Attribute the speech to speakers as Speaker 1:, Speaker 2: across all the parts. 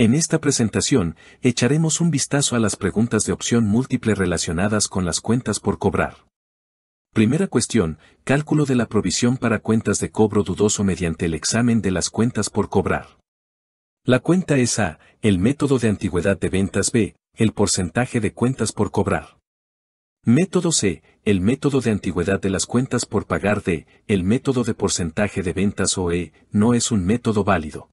Speaker 1: En esta presentación, echaremos un vistazo a las preguntas de opción múltiple relacionadas con las cuentas por cobrar. Primera cuestión, cálculo de la provisión para cuentas de cobro dudoso mediante el examen de las cuentas por cobrar. La cuenta es A, el método de antigüedad de ventas B, el porcentaje de cuentas por cobrar. Método C, el método de antigüedad de las cuentas por pagar D, el método de porcentaje de ventas o E, no es un método válido.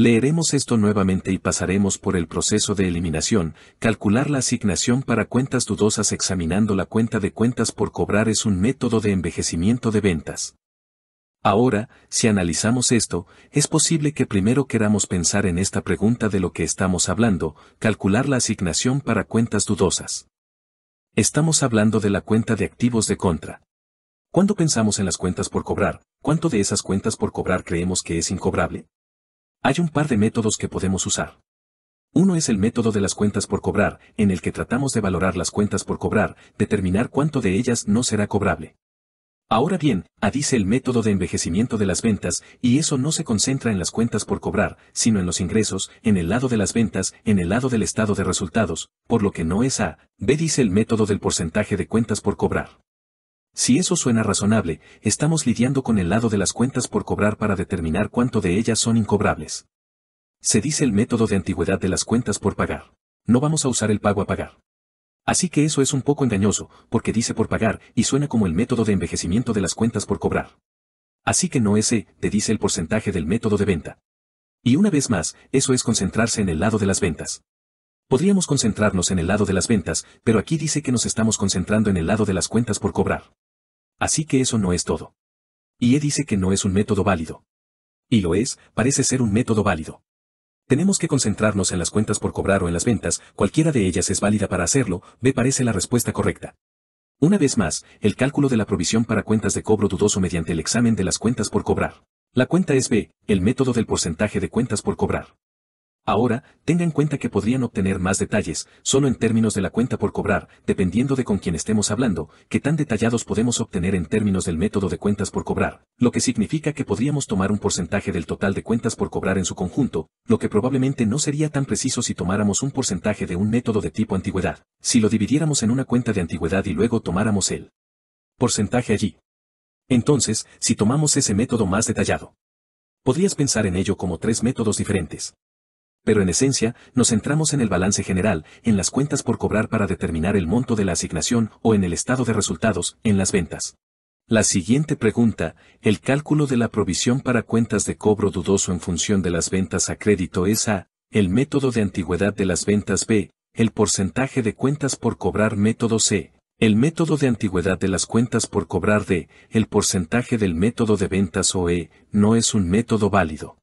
Speaker 1: Leeremos esto nuevamente y pasaremos por el proceso de eliminación, calcular la asignación para cuentas dudosas examinando la cuenta de cuentas por cobrar es un método de envejecimiento de ventas. Ahora, si analizamos esto, es posible que primero queramos pensar en esta pregunta de lo que estamos hablando, calcular la asignación para cuentas dudosas. Estamos hablando de la cuenta de activos de contra. Cuando pensamos en las cuentas por cobrar, ¿cuánto de esas cuentas por cobrar creemos que es incobrable? Hay un par de métodos que podemos usar. Uno es el método de las cuentas por cobrar, en el que tratamos de valorar las cuentas por cobrar, determinar cuánto de ellas no será cobrable. Ahora bien, A dice el método de envejecimiento de las ventas, y eso no se concentra en las cuentas por cobrar, sino en los ingresos, en el lado de las ventas, en el lado del estado de resultados, por lo que no es A, B dice el método del porcentaje de cuentas por cobrar. Si eso suena razonable, estamos lidiando con el lado de las cuentas por cobrar para determinar cuánto de ellas son incobrables. Se dice el método de antigüedad de las cuentas por pagar. No vamos a usar el pago a pagar. Así que eso es un poco engañoso, porque dice por pagar y suena como el método de envejecimiento de las cuentas por cobrar. Así que no ese, te dice el porcentaje del método de venta. Y una vez más, eso es concentrarse en el lado de las ventas. Podríamos concentrarnos en el lado de las ventas, pero aquí dice que nos estamos concentrando en el lado de las cuentas por cobrar. Así que eso no es todo. Y E dice que no es un método válido. Y lo es, parece ser un método válido. Tenemos que concentrarnos en las cuentas por cobrar o en las ventas, cualquiera de ellas es válida para hacerlo, B parece la respuesta correcta. Una vez más, el cálculo de la provisión para cuentas de cobro dudoso mediante el examen de las cuentas por cobrar. La cuenta es B, el método del porcentaje de cuentas por cobrar. Ahora, tenga en cuenta que podrían obtener más detalles, solo en términos de la cuenta por cobrar, dependiendo de con quién estemos hablando, que tan detallados podemos obtener en términos del método de cuentas por cobrar, lo que significa que podríamos tomar un porcentaje del total de cuentas por cobrar en su conjunto, lo que probablemente no sería tan preciso si tomáramos un porcentaje de un método de tipo antigüedad, si lo dividiéramos en una cuenta de antigüedad y luego tomáramos el porcentaje allí. Entonces, si tomamos ese método más detallado, podrías pensar en ello como tres métodos diferentes pero en esencia, nos centramos en el balance general, en las cuentas por cobrar para determinar el monto de la asignación o en el estado de resultados, en las ventas. La siguiente pregunta, el cálculo de la provisión para cuentas de cobro dudoso en función de las ventas a crédito es A, el método de antigüedad de las ventas B, el porcentaje de cuentas por cobrar método C, el método de antigüedad de las cuentas por cobrar D, el porcentaje del método de ventas o E, no es un método válido.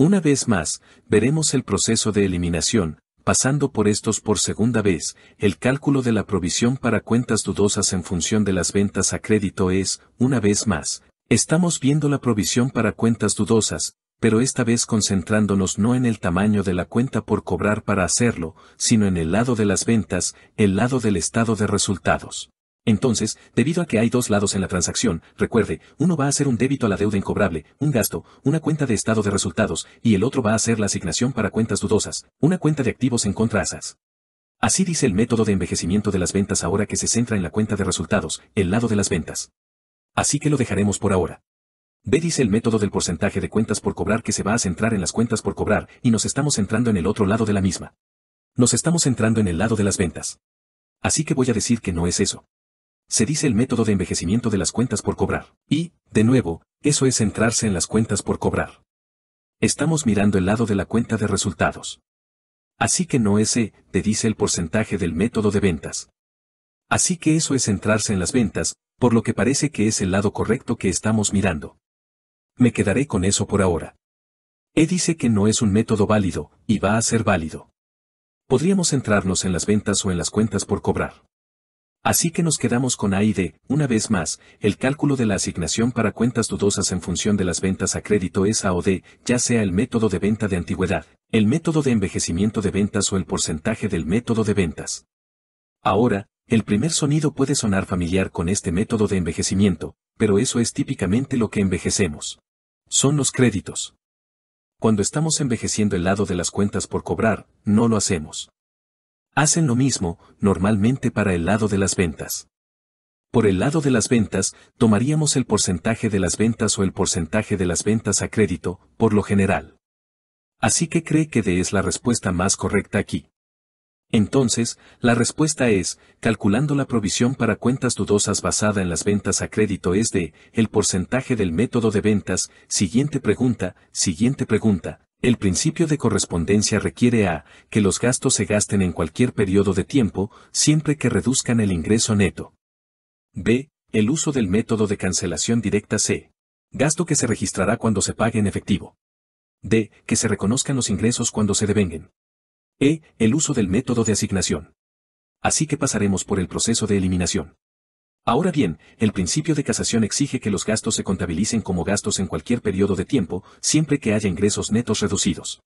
Speaker 1: Una vez más, veremos el proceso de eliminación, pasando por estos por segunda vez, el cálculo de la provisión para cuentas dudosas en función de las ventas a crédito es, una vez más, estamos viendo la provisión para cuentas dudosas, pero esta vez concentrándonos no en el tamaño de la cuenta por cobrar para hacerlo, sino en el lado de las ventas, el lado del estado de resultados. Entonces, debido a que hay dos lados en la transacción, recuerde, uno va a ser un débito a la deuda incobrable, un gasto, una cuenta de estado de resultados, y el otro va a ser la asignación para cuentas dudosas, una cuenta de activos en contra Así dice el método de envejecimiento de las ventas ahora que se centra en la cuenta de resultados, el lado de las ventas. Así que lo dejaremos por ahora. B dice el método del porcentaje de cuentas por cobrar que se va a centrar en las cuentas por cobrar, y nos estamos centrando en el otro lado de la misma. Nos estamos centrando en el lado de las ventas. Así que voy a decir que no es eso se dice el método de envejecimiento de las cuentas por cobrar. Y, de nuevo, eso es centrarse en las cuentas por cobrar. Estamos mirando el lado de la cuenta de resultados. Así que no ese, te dice el porcentaje del método de ventas. Así que eso es centrarse en las ventas, por lo que parece que es el lado correcto que estamos mirando. Me quedaré con eso por ahora. E dice que no es un método válido, y va a ser válido. Podríamos centrarnos en las ventas o en las cuentas por cobrar. Así que nos quedamos con A y D. una vez más, el cálculo de la asignación para cuentas dudosas en función de las ventas a crédito es A o D, ya sea el método de venta de antigüedad, el método de envejecimiento de ventas o el porcentaje del método de ventas. Ahora, el primer sonido puede sonar familiar con este método de envejecimiento, pero eso es típicamente lo que envejecemos. Son los créditos. Cuando estamos envejeciendo el lado de las cuentas por cobrar, no lo hacemos hacen lo mismo, normalmente para el lado de las ventas. Por el lado de las ventas, tomaríamos el porcentaje de las ventas o el porcentaje de las ventas a crédito, por lo general. Así que cree que D es la respuesta más correcta aquí. Entonces, la respuesta es, calculando la provisión para cuentas dudosas basada en las ventas a crédito es de, el porcentaje del método de ventas, siguiente pregunta, siguiente pregunta, el principio de correspondencia requiere a que los gastos se gasten en cualquier periodo de tiempo, siempre que reduzcan el ingreso neto. B. El uso del método de cancelación directa C. Gasto que se registrará cuando se pague en efectivo. D. Que se reconozcan los ingresos cuando se devenguen. E. El uso del método de asignación. Así que pasaremos por el proceso de eliminación. Ahora bien, el principio de casación exige que los gastos se contabilicen como gastos en cualquier periodo de tiempo, siempre que haya ingresos netos reducidos.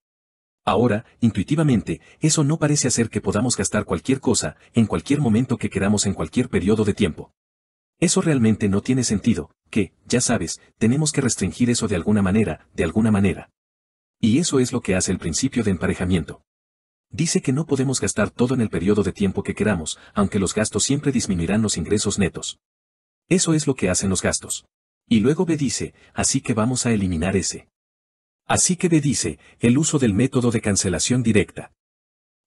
Speaker 1: Ahora, intuitivamente, eso no parece hacer que podamos gastar cualquier cosa, en cualquier momento que queramos en cualquier periodo de tiempo. Eso realmente no tiene sentido, que, ya sabes, tenemos que restringir eso de alguna manera, de alguna manera. Y eso es lo que hace el principio de emparejamiento. Dice que no podemos gastar todo en el periodo de tiempo que queramos, aunque los gastos siempre disminuirán los ingresos netos. Eso es lo que hacen los gastos. Y luego B dice, así que vamos a eliminar ese. Así que B dice, el uso del método de cancelación directa.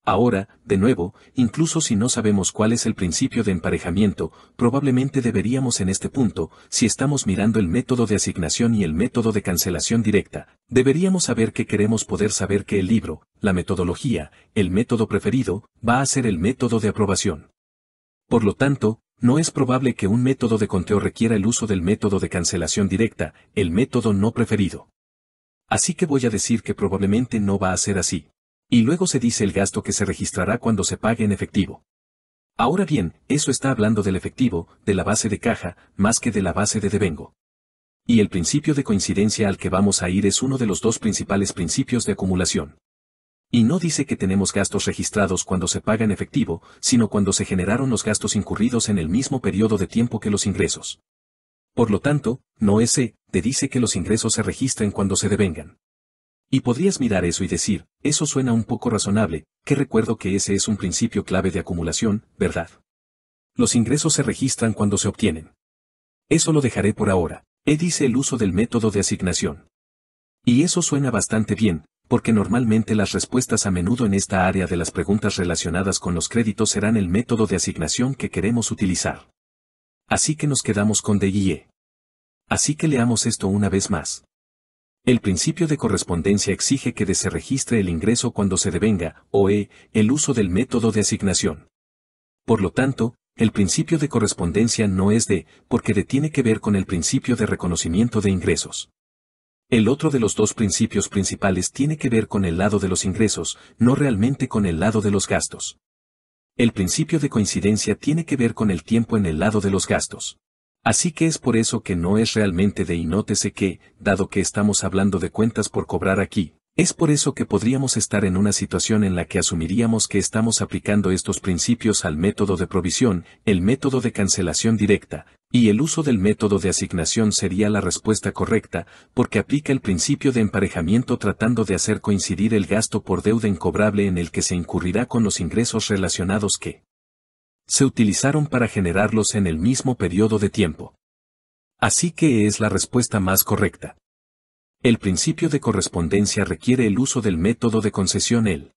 Speaker 1: Ahora, de nuevo, incluso si no sabemos cuál es el principio de emparejamiento, probablemente deberíamos en este punto, si estamos mirando el método de asignación y el método de cancelación directa, deberíamos saber que queremos poder saber que el libro, la metodología, el método preferido, va a ser el método de aprobación. Por lo tanto, no es probable que un método de conteo requiera el uso del método de cancelación directa, el método no preferido. Así que voy a decir que probablemente no va a ser así. Y luego se dice el gasto que se registrará cuando se pague en efectivo. Ahora bien, eso está hablando del efectivo, de la base de caja, más que de la base de devengo. Y el principio de coincidencia al que vamos a ir es uno de los dos principales principios de acumulación. Y no dice que tenemos gastos registrados cuando se paga en efectivo, sino cuando se generaron los gastos incurridos en el mismo periodo de tiempo que los ingresos. Por lo tanto, no ese, te dice que los ingresos se registren cuando se devengan. Y podrías mirar eso y decir, eso suena un poco razonable, que recuerdo que ese es un principio clave de acumulación, ¿verdad? Los ingresos se registran cuando se obtienen. Eso lo dejaré por ahora. E dice el uso del método de asignación. Y eso suena bastante bien, porque normalmente las respuestas a menudo en esta área de las preguntas relacionadas con los créditos serán el método de asignación que queremos utilizar. Así que nos quedamos con De Así que leamos esto una vez más. El principio de correspondencia exige que se registre el ingreso cuando se devenga, o e, el uso del método de asignación. Por lo tanto, el principio de correspondencia no es de, porque de tiene que ver con el principio de reconocimiento de ingresos. El otro de los dos principios principales tiene que ver con el lado de los ingresos, no realmente con el lado de los gastos. El principio de coincidencia tiene que ver con el tiempo en el lado de los gastos. Así que es por eso que no es realmente de y que, dado que estamos hablando de cuentas por cobrar aquí, es por eso que podríamos estar en una situación en la que asumiríamos que estamos aplicando estos principios al método de provisión, el método de cancelación directa, y el uso del método de asignación sería la respuesta correcta, porque aplica el principio de emparejamiento tratando de hacer coincidir el gasto por deuda incobrable en el que se incurrirá con los ingresos relacionados que se utilizaron para generarlos en el mismo periodo de tiempo. Así que es la respuesta más correcta. El principio de correspondencia requiere el uso del método de concesión L.